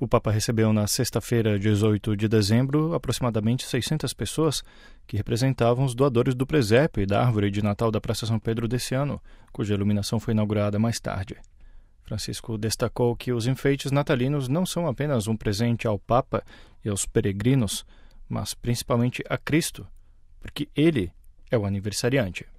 O Papa recebeu na sexta-feira, 18 de dezembro, aproximadamente 600 pessoas que representavam os doadores do presépio e da árvore de Natal da Praça São Pedro desse ano, cuja iluminação foi inaugurada mais tarde. Francisco destacou que os enfeites natalinos não são apenas um presente ao Papa e aos peregrinos, mas principalmente a Cristo, porque ele é o aniversariante.